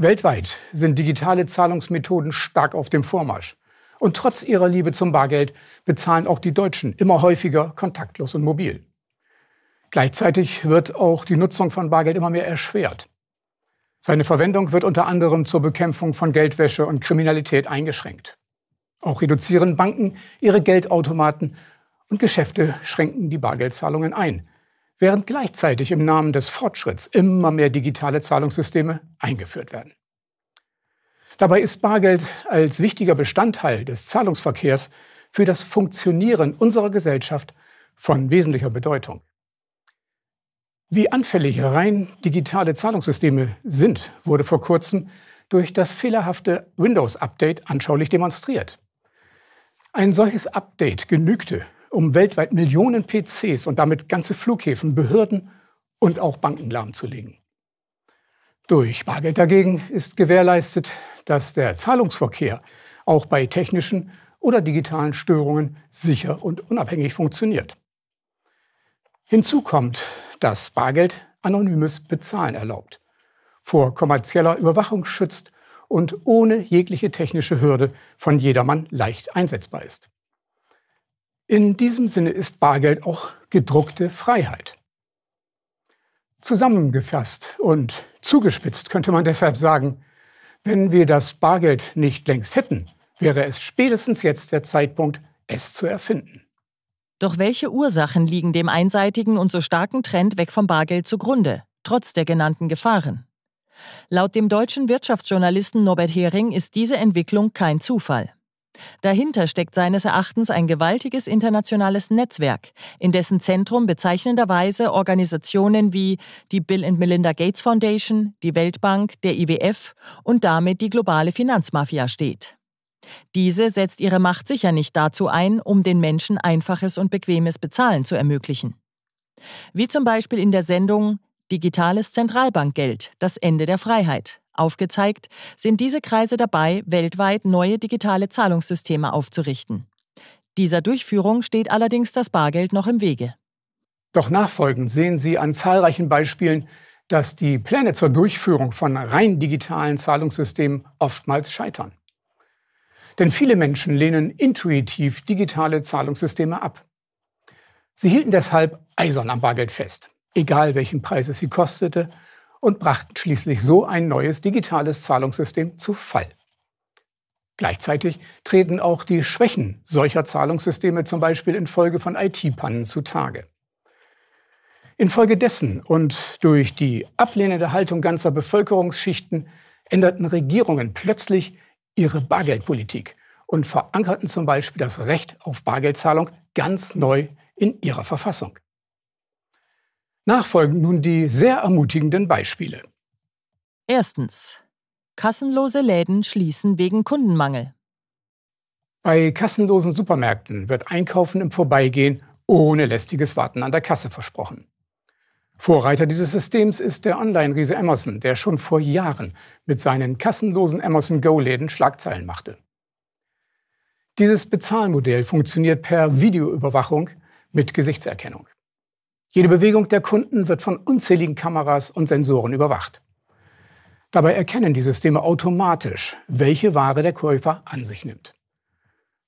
Weltweit sind digitale Zahlungsmethoden stark auf dem Vormarsch. Und trotz ihrer Liebe zum Bargeld bezahlen auch die Deutschen immer häufiger kontaktlos und mobil. Gleichzeitig wird auch die Nutzung von Bargeld immer mehr erschwert. Seine Verwendung wird unter anderem zur Bekämpfung von Geldwäsche und Kriminalität eingeschränkt. Auch reduzieren Banken ihre Geldautomaten und Geschäfte schränken die Bargeldzahlungen ein, während gleichzeitig im Namen des Fortschritts immer mehr digitale Zahlungssysteme eingeführt werden. Dabei ist Bargeld als wichtiger Bestandteil des Zahlungsverkehrs für das Funktionieren unserer Gesellschaft von wesentlicher Bedeutung. Wie anfällig rein digitale Zahlungssysteme sind, wurde vor kurzem durch das fehlerhafte Windows-Update anschaulich demonstriert. Ein solches Update genügte, um weltweit Millionen PCs und damit ganze Flughäfen, Behörden und auch Banken lahmzulegen. Durch Bargeld dagegen ist gewährleistet, dass der Zahlungsverkehr auch bei technischen oder digitalen Störungen sicher und unabhängig funktioniert. Hinzu kommt, dass Bargeld anonymes Bezahlen erlaubt, vor kommerzieller Überwachung schützt und ohne jegliche technische Hürde von jedermann leicht einsetzbar ist. In diesem Sinne ist Bargeld auch gedruckte Freiheit. Zusammengefasst und zugespitzt könnte man deshalb sagen, wenn wir das Bargeld nicht längst hätten, wäre es spätestens jetzt der Zeitpunkt, es zu erfinden. Doch welche Ursachen liegen dem einseitigen und so starken Trend weg vom Bargeld zugrunde, trotz der genannten Gefahren? Laut dem deutschen Wirtschaftsjournalisten Norbert Hering ist diese Entwicklung kein Zufall. Dahinter steckt seines Erachtens ein gewaltiges internationales Netzwerk, in dessen Zentrum bezeichnenderweise Organisationen wie die Bill and Melinda Gates Foundation, die Weltbank, der IWF und damit die globale Finanzmafia steht. Diese setzt ihre Macht sicher nicht dazu ein, um den Menschen einfaches und bequemes Bezahlen zu ermöglichen. Wie zum Beispiel in der Sendung Digitales Zentralbankgeld, das Ende der Freiheit Aufgezeigt sind diese Kreise dabei, weltweit neue digitale Zahlungssysteme aufzurichten. Dieser Durchführung steht allerdings das Bargeld noch im Wege. Doch nachfolgend sehen Sie an zahlreichen Beispielen, dass die Pläne zur Durchführung von rein digitalen Zahlungssystemen oftmals scheitern. Denn viele Menschen lehnen intuitiv digitale Zahlungssysteme ab. Sie hielten deshalb eisern am Bargeld fest, egal welchen Preis es sie kostete und brachten schließlich so ein neues digitales Zahlungssystem zu Fall. Gleichzeitig treten auch die Schwächen solcher Zahlungssysteme zum Beispiel infolge von IT-Pannen zutage. Infolgedessen und durch die ablehnende Haltung ganzer Bevölkerungsschichten änderten Regierungen plötzlich ihre Bargeldpolitik und verankerten zum Beispiel das Recht auf Bargeldzahlung ganz neu in ihrer Verfassung. Nachfolgen nun die sehr ermutigenden Beispiele. Erstens. Kassenlose Läden schließen wegen Kundenmangel. Bei kassenlosen Supermärkten wird Einkaufen im Vorbeigehen ohne lästiges Warten an der Kasse versprochen. Vorreiter dieses Systems ist der Online-Riese Amazon, der schon vor Jahren mit seinen kassenlosen Amazon Go-Läden Schlagzeilen machte. Dieses Bezahlmodell funktioniert per Videoüberwachung mit Gesichtserkennung. Jede Bewegung der Kunden wird von unzähligen Kameras und Sensoren überwacht. Dabei erkennen die Systeme automatisch, welche Ware der Käufer an sich nimmt.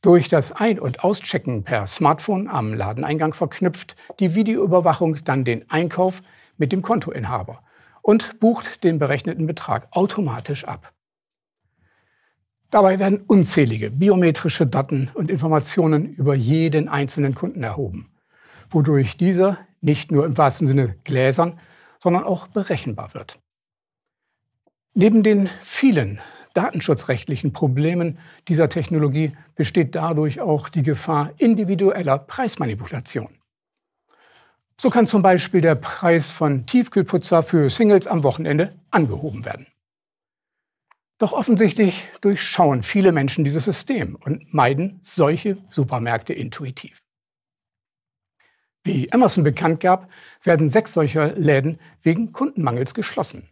Durch das Ein- und Auschecken per Smartphone am Ladeneingang verknüpft die Videoüberwachung dann den Einkauf mit dem Kontoinhaber und bucht den berechneten Betrag automatisch ab. Dabei werden unzählige biometrische Daten und Informationen über jeden einzelnen Kunden erhoben, wodurch dieser nicht nur im wahrsten Sinne gläsern, sondern auch berechenbar wird. Neben den vielen datenschutzrechtlichen Problemen dieser Technologie besteht dadurch auch die Gefahr individueller Preismanipulation. So kann zum Beispiel der Preis von Tiefkühlputzer für Singles am Wochenende angehoben werden. Doch offensichtlich durchschauen viele Menschen dieses System und meiden solche Supermärkte intuitiv. Wie Emerson bekannt gab, werden sechs solcher Läden wegen Kundenmangels geschlossen.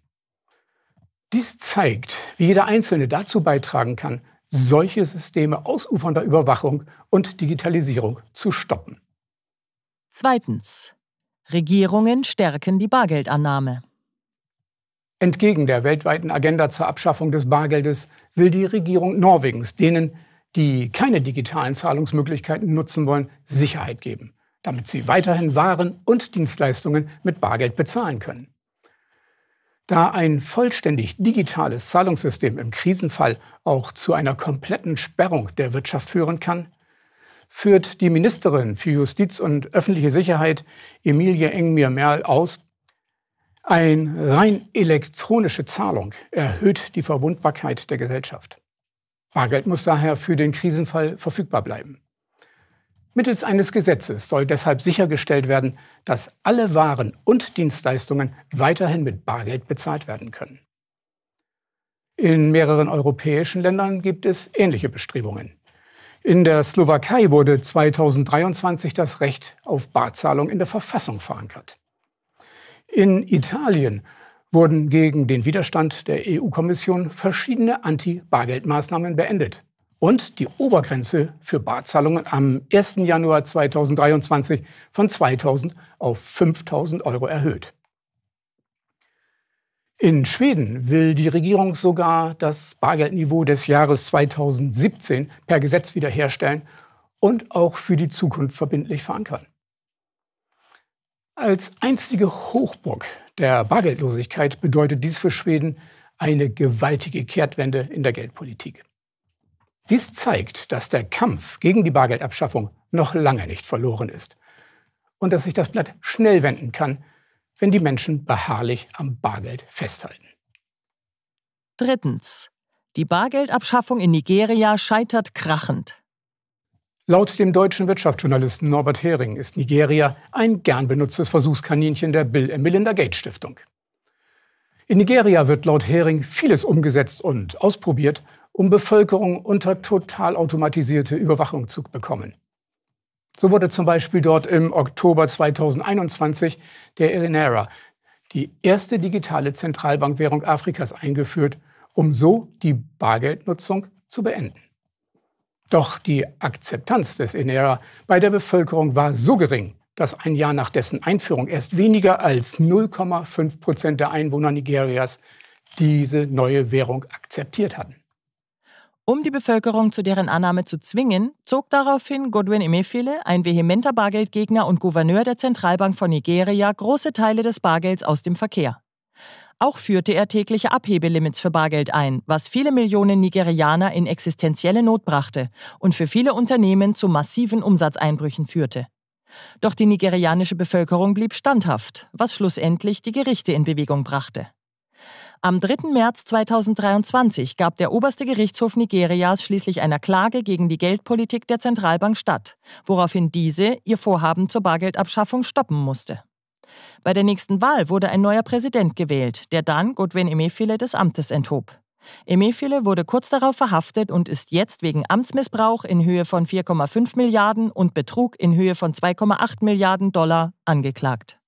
Dies zeigt, wie jeder Einzelne dazu beitragen kann, solche Systeme ausufernder Überwachung und Digitalisierung zu stoppen. Zweitens. Regierungen stärken die Bargeldannahme. Entgegen der weltweiten Agenda zur Abschaffung des Bargeldes will die Regierung Norwegens denen, die keine digitalen Zahlungsmöglichkeiten nutzen wollen, Sicherheit geben damit sie weiterhin Waren und Dienstleistungen mit Bargeld bezahlen können. Da ein vollständig digitales Zahlungssystem im Krisenfall auch zu einer kompletten Sperrung der Wirtschaft führen kann, führt die Ministerin für Justiz und öffentliche Sicherheit Emilie Engmier-Merl aus, ein rein elektronische Zahlung erhöht die Verwundbarkeit der Gesellschaft. Bargeld muss daher für den Krisenfall verfügbar bleiben. Mittels eines Gesetzes soll deshalb sichergestellt werden, dass alle Waren und Dienstleistungen weiterhin mit Bargeld bezahlt werden können. In mehreren europäischen Ländern gibt es ähnliche Bestrebungen. In der Slowakei wurde 2023 das Recht auf Barzahlung in der Verfassung verankert. In Italien wurden gegen den Widerstand der EU-Kommission verschiedene Anti-Bargeldmaßnahmen beendet und die Obergrenze für Barzahlungen am 1. Januar 2023 von 2.000 auf 5.000 Euro erhöht. In Schweden will die Regierung sogar das Bargeldniveau des Jahres 2017 per Gesetz wiederherstellen und auch für die Zukunft verbindlich verankern. Als einzige Hochburg der Bargeldlosigkeit bedeutet dies für Schweden eine gewaltige Kehrtwende in der Geldpolitik. Dies zeigt, dass der Kampf gegen die Bargeldabschaffung noch lange nicht verloren ist und dass sich das Blatt schnell wenden kann, wenn die Menschen beharrlich am Bargeld festhalten. Drittens. Die Bargeldabschaffung in Nigeria scheitert krachend. Laut dem deutschen Wirtschaftsjournalisten Norbert Hering ist Nigeria ein gern benutztes Versuchskaninchen der Bill and Melinda Gates Stiftung. In Nigeria wird laut Hering vieles umgesetzt und ausprobiert, um Bevölkerung unter total automatisierte Überwachung zu bekommen. So wurde zum Beispiel dort im Oktober 2021 der Erenera, die erste digitale Zentralbankwährung Afrikas, eingeführt, um so die Bargeldnutzung zu beenden. Doch die Akzeptanz des Enera bei der Bevölkerung war so gering, dass ein Jahr nach dessen Einführung erst weniger als 0,5 Prozent der Einwohner Nigerias diese neue Währung akzeptiert hatten. Um die Bevölkerung zu deren Annahme zu zwingen, zog daraufhin Godwin Emefiele, ein vehementer Bargeldgegner und Gouverneur der Zentralbank von Nigeria, große Teile des Bargelds aus dem Verkehr. Auch führte er tägliche Abhebelimits für Bargeld ein, was viele Millionen Nigerianer in existenzielle Not brachte und für viele Unternehmen zu massiven Umsatzeinbrüchen führte. Doch die nigerianische Bevölkerung blieb standhaft, was schlussendlich die Gerichte in Bewegung brachte. Am 3. März 2023 gab der oberste Gerichtshof Nigerias schließlich einer Klage gegen die Geldpolitik der Zentralbank statt, woraufhin diese ihr Vorhaben zur Bargeldabschaffung stoppen musste. Bei der nächsten Wahl wurde ein neuer Präsident gewählt, der dann Godwin Emefile des Amtes enthob. Emefile wurde kurz darauf verhaftet und ist jetzt wegen Amtsmissbrauch in Höhe von 4,5 Milliarden und Betrug in Höhe von 2,8 Milliarden Dollar angeklagt.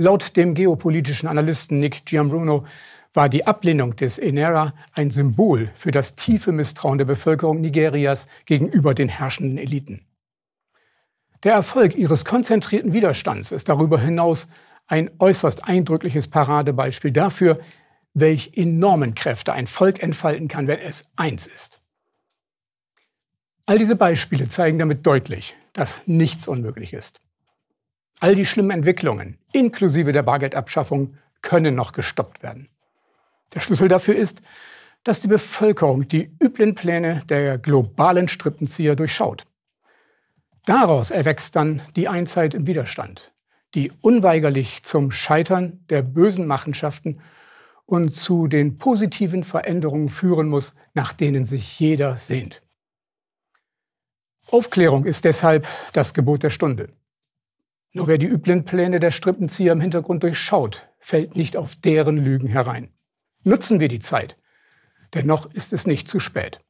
Laut dem geopolitischen Analysten Nick Giambruno war die Ablehnung des Enera ein Symbol für das tiefe Misstrauen der Bevölkerung Nigerias gegenüber den herrschenden Eliten. Der Erfolg ihres konzentrierten Widerstands ist darüber hinaus ein äußerst eindrückliches Paradebeispiel dafür, welch enormen Kräfte ein Volk entfalten kann, wenn es eins ist. All diese Beispiele zeigen damit deutlich, dass nichts unmöglich ist. All die schlimmen Entwicklungen, inklusive der Bargeldabschaffung, können noch gestoppt werden. Der Schlüssel dafür ist, dass die Bevölkerung die üblen Pläne der globalen Strippenzieher durchschaut. Daraus erwächst dann die Einzeit im Widerstand, die unweigerlich zum Scheitern der bösen Machenschaften und zu den positiven Veränderungen führen muss, nach denen sich jeder sehnt. Aufklärung ist deshalb das Gebot der Stunde. Nur wer die üblen Pläne der Strippenzieher im Hintergrund durchschaut, fällt nicht auf deren Lügen herein. Nutzen wir die Zeit, Dennoch ist es nicht zu spät.